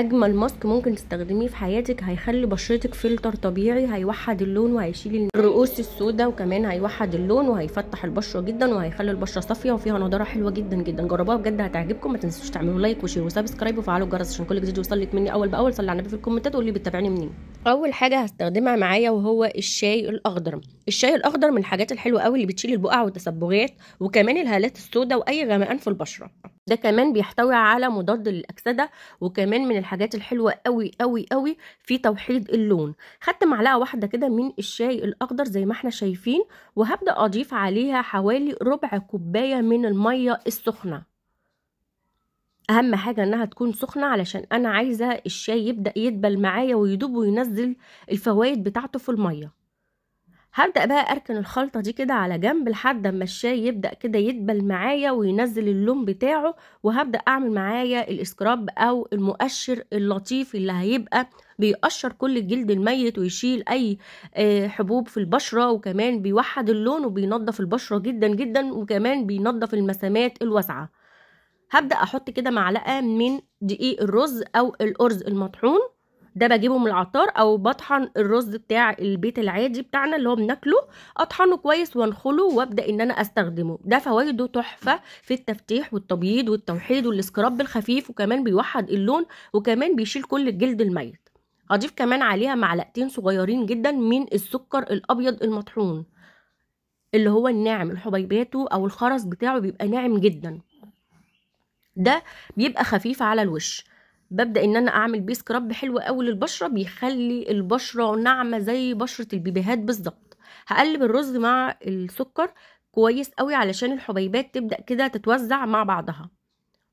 اجمل ماسك ممكن تستخدميه في حياتك هيخلي بشرتك فلتر طبيعي هيوحد اللون وهيشيل الرؤوس السوداء وكمان هيوحد اللون وهيفتح البشره جدا وهيخلي البشره صافيه وفيها نضاره حلوه جدا جدا جربوها بجد هتعجبكم ما تنسوش تعملوا لايك وشير وسبسكرايب وفعلوا الجرس عشان كل جديد يوصلك مني اول باول صلي على النبي في الكومنتات وقولي بتتابعني منين اول حاجه هستخدمها معايا وهو الشاي الاخضر الشاي الاخضر من الحاجات الحلوه قوي اللي بتشيل البقع والتصبغات وكمان الهالات السوداء واي غمقان في البشره ده كمان بيحتوي على مضاد للاكسده وكمان من الحاجات الحلوه قوي قوي قوي في توحيد اللون خدت معلقه واحده كده من الشاي الاخضر زي ما احنا شايفين وهبدا اضيف عليها حوالي ربع كوبايه من الميه السخنه اهم حاجه انها تكون سخنه علشان انا عايزه الشاي يبدا يدبل معايا ويدوب وينزل الفوائد بتاعته في الميه هبدأ بقى أركن الخلطة دي كده على جنب لحد أما الشاي يبدأ كده يدبل معايا وينزل اللون بتاعه وهبدأ أعمل معايا الإسكراب أو المؤشر اللطيف اللي هيبقى بيقشر كل الجلد الميت ويشيل أي آه، حبوب في البشرة وكمان بيوحد اللون وبينضف البشرة جدا جدا وكمان بينضف المسامات الواسعة هبدأ أحط كده معلقة من دقيق الرز أو الأرز المطحون ده بجيبه من العطار او بطحن الرز بتاع البيت العادي بتاعنا اللي هو بناكله اطحنه كويس وانخله وابدا ان انا استخدمه ده فوائده تحفه في التفتيح والتبييض والتوحيد والسكراب الخفيف وكمان بيوحد اللون وكمان بيشيل كل الجلد الميت هضيف كمان عليها معلقتين صغيرين جدا من السكر الابيض المطحون اللي هو الناعم الحبيباته او الخرز بتاعه بيبقى ناعم جدا ده بيبقى خفيف على الوش ببدا ان انا اعمل بيه سكراب حلو قوي للبشره بيخلي البشره ناعمه زي بشره البيبيهات بالظبط هقلب الرز مع السكر كويس قوي علشان الحبيبات تبدا كده تتوزع مع بعضها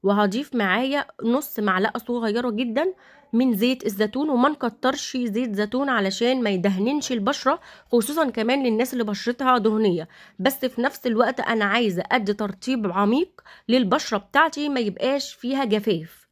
وهضيف معايا نص معلقه صغيره جدا من زيت الزيتون وما نكترش زيت زيتون علشان ما يدهننش البشره خصوصا كمان للناس اللي بشرتها دهنيه بس في نفس الوقت انا عايزه ادي ترطيب عميق للبشره بتاعتي ما يبقاش فيها جفاف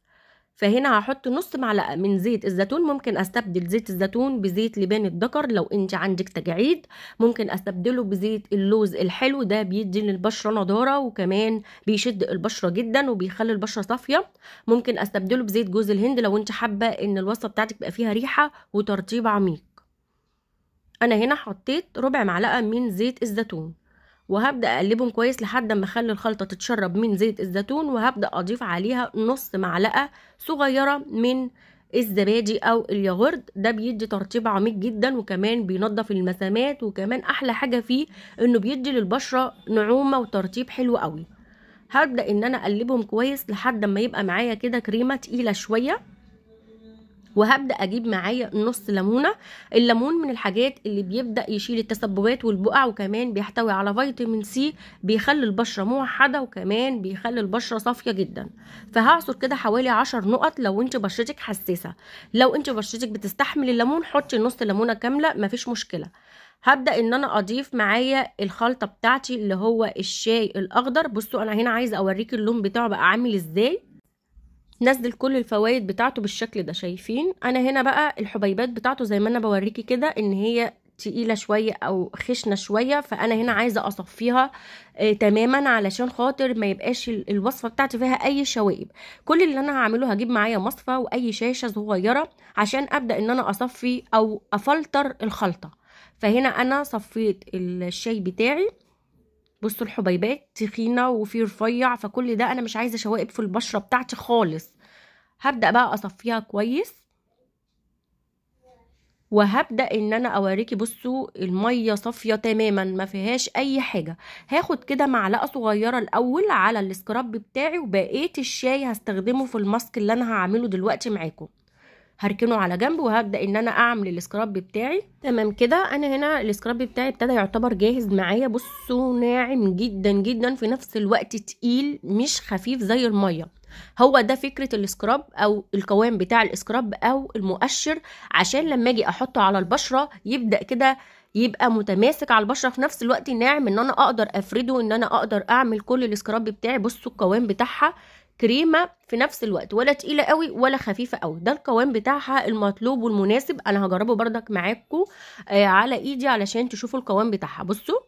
فهنا هحط نص معلقة من زيت الزيتون ممكن استبدل زيت الزيتون بزيت لبان الذكر لو انت عندك تجاعيد ممكن استبدله بزيت اللوز الحلو ده بيدي للبشرة نضارة وكمان بيشد البشرة جدا وبيخلي البشرة صافية ممكن استبدله بزيت جوز الهند لو انت حابة ان الوصفة بتاعتك بقى فيها ريحة وترطيب عميق انا هنا حطيت ربع معلقة من زيت الزيتون وهبدأ أقلبهم كويس لحد ما أخلي الخلطة تتشرب من زيت الزيتون وهبدأ أضيف عليها نص معلقة صغيرة من الزبادي أو الياغورت ده بيدي ترطيب عميق جدا وكمان بينضف المسامات وكمان أحلى حاجة فيه إنه بيدي للبشرة نعومة وترطيب حلو قوي هبدأ إن أنا أقلبهم كويس لحد ما يبقى معايا كده كريمة تقيلة شوية وهبدا اجيب معايا نص ليمونه الليمون من الحاجات اللي بيبدا يشيل التسببات والبقع وكمان بيحتوي على فيتامين سي بيخلي البشره موحده وكمان بيخلي البشره صافيه جدا فهعصر كده حوالي 10 نقط لو انت بشرتك حساسه لو انت بشرتك بتستحمل الليمون حطي نص ليمونه كامله مفيش مشكله هبدا ان انا اضيف معايا الخلطه بتاعتي اللي هو الشاي الاخضر بصوا انا هنا عايزه اوريكي اللون بتاعه بقى عامل ازاي نزل كل الفوائد بتاعته بالشكل ده شايفين انا هنا بقى الحبيبات بتاعته زي ما انا بوريكي كده ان هي تقيله شويه او خشنه شويه فانا هنا عايزه اصفيها آه تماما علشان خاطر ما يبقاش الوصفه بتاعتي فيها اي شوائب كل اللي انا هعمله هجيب معايا مصفى واي شاشه صغيره عشان ابدا ان انا اصفي او افلتر الخلطه فهنا انا صفيت الشاي بتاعي بصوا الحبيبات تخينه وفي رفيع فكل ده انا مش عايزه شوائب في البشره بتاعتي خالص هبدا بقى اصفيها كويس وهبدا ان انا اوريكي بصوا الميه صافيه تماما ما فيهاش اي حاجه هاخد كده معلقه صغيره الاول على السكراب بتاعي وبقيه الشاي هستخدمه في الماسك اللي انا هعمله دلوقتي معاكم هركنه على جنب وهبدا ان انا اعمل السكراب بتاعي تمام كده انا هنا السكراب بتاعي ابتدى يعتبر جاهز معايا بصوا ناعم جدا جدا في نفس الوقت تقيل مش خفيف زي الميه هو ده فكره السكراب او القوام بتاع السكراب او المؤشر عشان لما اجي احطه على البشره يبدا كده يبقى متماسك على البشره في نفس الوقت ناعم ان انا اقدر افرده ان انا اقدر اعمل كل السكراب بتاعي بصوا القوام بتاعها كريمه في نفس الوقت ولا تقيله قوي ولا خفيفه قوي ده القوام بتاعها المطلوب والمناسب انا هجربه بردك معاكم آه، على ايدي علشان تشوفوا القوام بتاعها بصوا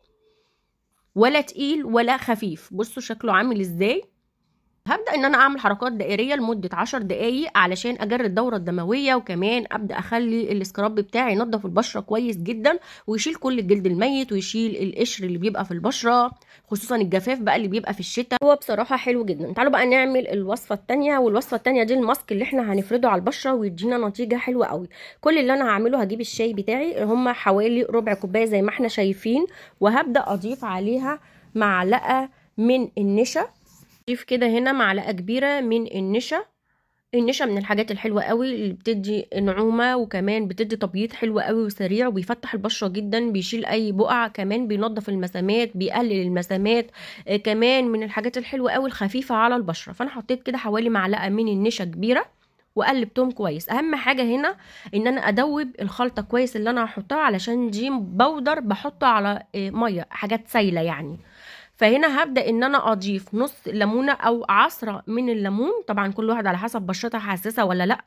ولا تقيل ولا خفيف بصوا شكله عامل ازاي هبدا ان انا اعمل حركات دائريه لمده عشر دقائق علشان أجر الدوره الدمويه وكمان ابدا اخلي السكراب بتاعي ينضف البشره كويس جدا ويشيل كل الجلد الميت ويشيل القشر اللي بيبقى في البشره خصوصا الجفاف بقى اللي بيبقى في الشتاء هو بصراحه حلو جدا تعالوا بقى نعمل الوصفه الثانيه والوصفه الثانيه دي الماسك اللي احنا هنفرده على البشره ويدينا نتيجه حلوه قوي كل اللي انا هعمله هجيب الشاي بتاعي هم حوالي ربع كوبايه زي ما احنا شايفين وهبدا اضيف عليها معلقه من النشا نضيف كده هنا معلقة كبيرة من النشا النشا من الحاجات الحلوة قوي اللي بتدي نعومة وكمان بتدي تبييض حلو قوي وسريع وبيفتح البشرة جدا بيشيل اي بقع كمان بينظف المسامات بيقلل المسامات آه، كمان من الحاجات الحلوة قوي الخفيفة على البشرة فانا حطيت كده حوالي معلقة من النشا كبيرة وقلبتهم كويس اهم حاجه هنا ان انا ادوب الخلطه كويس اللي انا هحطها علشان دي بودر بحطه على آه، ميه حاجات سايله يعني فهنا هبدا ان انا اضيف نص ليمونه او عصره من الليمون طبعا كل واحد على حسب بشرتها حساسه ولا لا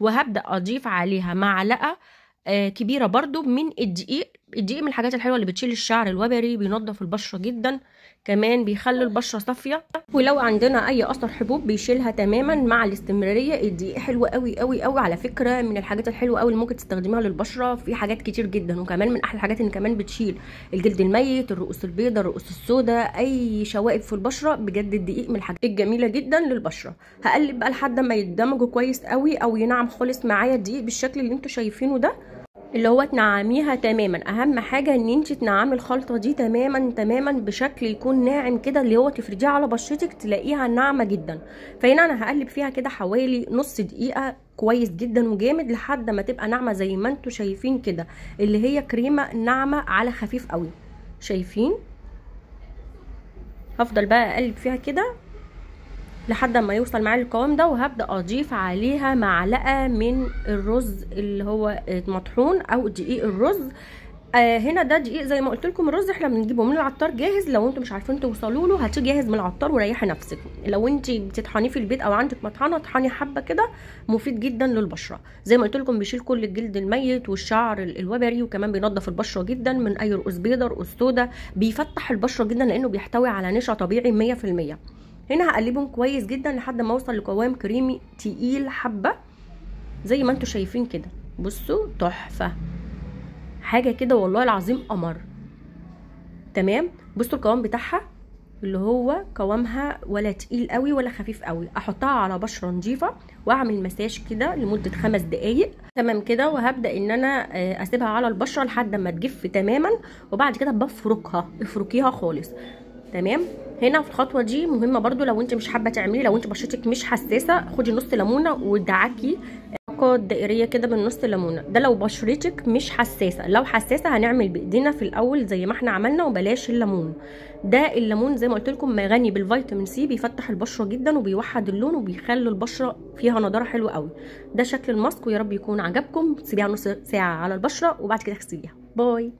وهبدا اضيف عليها معلقه آه، كبيره برضو من الدقيق الدقيق من الحاجات الحلوه اللي بتشيل الشعر الوبري بينضف البشره جدا كمان بيخلي البشره صافيه ولو عندنا اي اثر حبوب بيشيلها تماما مع الاستمراريه الدقيق حلو قوي قوي قوي على فكره من الحاجات الحلوه قوي اللي ممكن تستخدميها للبشره في حاجات كتير جدا وكمان من احلى الحاجات ان كمان بتشيل الجلد الميت الرؤوس البيضاء الرؤوس السوداء اي شوائب في البشره بجد الدقيق من الحاجات الجميله جدا للبشره هقلب بقى لحد ما يدمجوا كويس قوي او ينعم خالص معايا الدقيق بالشكل اللي انتوا شايفينه ده اللي هو تنعميها تماما اهم حاجه ان انت تنعمي الخلطه دي تماما تماما بشكل يكون ناعم كده اللي هو تفرديه على بشرتك تلاقيها ناعمه جدا فهنا انا هقلب فيها كده حوالي نص دقيقه كويس جدا وجامد لحد ما تبقى ناعمه زي ما انتم شايفين كده اللي هي كريمه ناعمه على خفيف قوي شايفين هفضل بقى اقلب فيها كده لحد ما يوصل معايا القوام ده وهبدا اضيف عليها معلقه من الرز اللي هو مطحون او دقيق الرز آه هنا ده دقيق زي ما قلت لكم الرز احنا بنجيبه من العطار جاهز لو انتم مش عارفين توصلوا له هاتيه جاهز من العطار وريحي نفسك لو انت بتطحنيه في البيت او عندك مطحنه اطحني حبه كده مفيد جدا للبشره زي ما قلت لكم بيشيل كل الجلد الميت والشعر الوبري وكمان بينضف البشره جدا من اي رؤوس بيضاء رؤوس سوداء بيفتح البشره جدا لانه بيحتوي على نشا طبيعي 100% هنا هقلبهم كويس جدا لحد ما اوصل لقوام كريمي تقيل حبه زي ما انتم شايفين كده بصوا تحفه حاجه كده والله العظيم قمر تمام بصوا القوام بتاعها اللي هو قوامها ولا تقيل قوي ولا خفيف قوي احطها على بشره نظيفه واعمل مساج كده لمده خمس دقايق تمام كده وهبدا ان انا آه، اسيبها على البشره لحد ما تجف تماما وبعد كده بفركها افركيها خالص تمام هنا في الخطوه دي مهمه برضو لو انت مش حابه تعمليه لو انت بشرتك مش حساسه خدي نص ليمونه ودعكي علاقات دائريه كده من نص ليمونه ده لو بشرتك مش حساسه لو حساسه هنعمل بايدينا في الاول زي ما احنا عملنا وبلاش الليمون ده الليمون زي ما قلت لكم غني بالفيتامين سي بيفتح البشره جدا وبيوحد اللون وبيخلي البشره فيها نضاره حلو قوي ده شكل الماسك ويا رب يكون عجبكم سيبيها نص ساعه على البشره وبعد كده اغسليها باي